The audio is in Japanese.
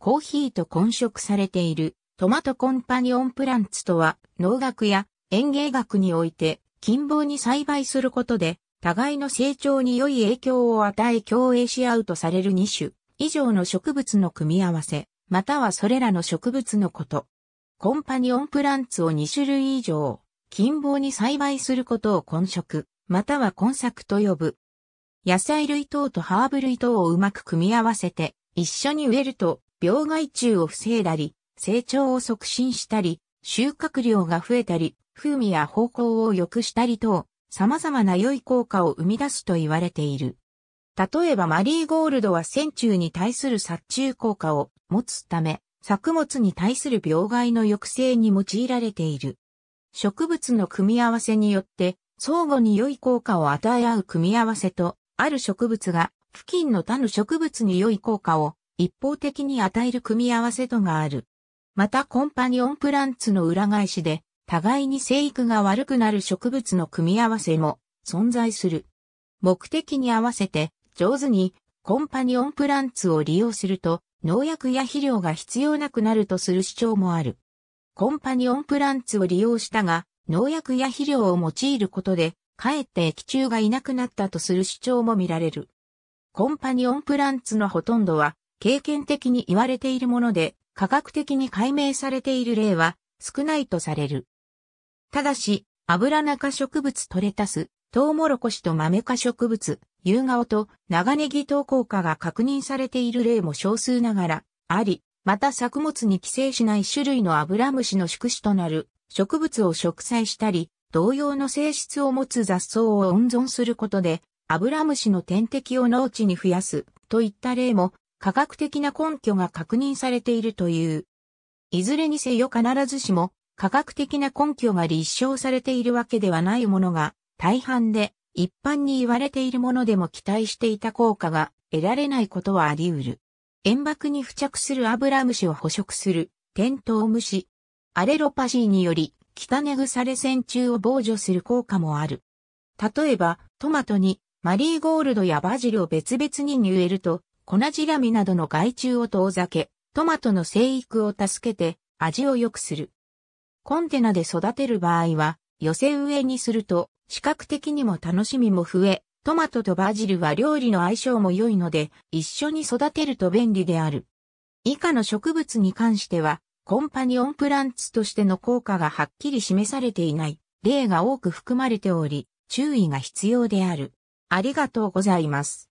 コーヒーと混食されているトマトコンパニオンプランツとは農学や園芸学において近傍に栽培することで互いの成長に良い影響を与え共栄し合うとされる2種以上の植物の組み合わせ、またはそれらの植物のこと。コンパニオンプランツを2種類以上、近傍に栽培することを混食または混作と呼ぶ。野菜類等とハーブ類等をうまく組み合わせて、一緒に植えると病害虫を防いだり、成長を促進したり、収穫量が増えたり、風味や方向を良くしたり等、様々な良い効果を生み出すと言われている。例えばマリーゴールドは線虫に対する殺虫効果を持つため、作物に対する病害の抑制に用いられている。植物の組み合わせによって相互に良い効果を与え合う組み合わせと、ある植物が付近の他の植物に良い効果を一方的に与える組み合わせとがある。またコンパニオンプランツの裏返しで、互いに生育が悪くなる植物の組み合わせも存在する。目的に合わせて上手にコンパニオンプランツを利用すると農薬や肥料が必要なくなるとする主張もある。コンパニオンプランツを利用したが農薬や肥料を用いることでかえって液中がいなくなったとする主張も見られる。コンパニオンプランツのほとんどは経験的に言われているもので、科学的に解明されている例は少ないとされる。ただし、アブラナ科植物トレタス、トウモロコシと豆科植物、ユウガオと長ネギ等効果が確認されている例も少数ながらあり、また作物に寄生しない種類のアブラムシの宿主となる植物を植栽したり、同様の性質を持つ雑草を温存することで、アブラムシの天敵を農地に増やすといった例も科学的な根拠が確認されているという。いずれにせよ必ずしも科学的な根拠が立証されているわけではないものが大半で一般に言われているものでも期待していた効果が得られないことはあり得る。塩爆に付着するアブラムシを捕食するテントウムシ。アレロパシーにより、北ネグサレ線虫を防除する効果もある。例えば、トマトにマリーゴールドやバジルを別々に入れると、粉じらみなどの害虫を遠ざけ、トマトの生育を助けて味を良くする。コンテナで育てる場合は、寄せ植えにすると視覚的にも楽しみも増え、トマトとバジルは料理の相性も良いので、一緒に育てると便利である。以下の植物に関しては、コンパニオンプランツとしての効果がはっきり示されていない例が多く含まれており、注意が必要である。ありがとうございます。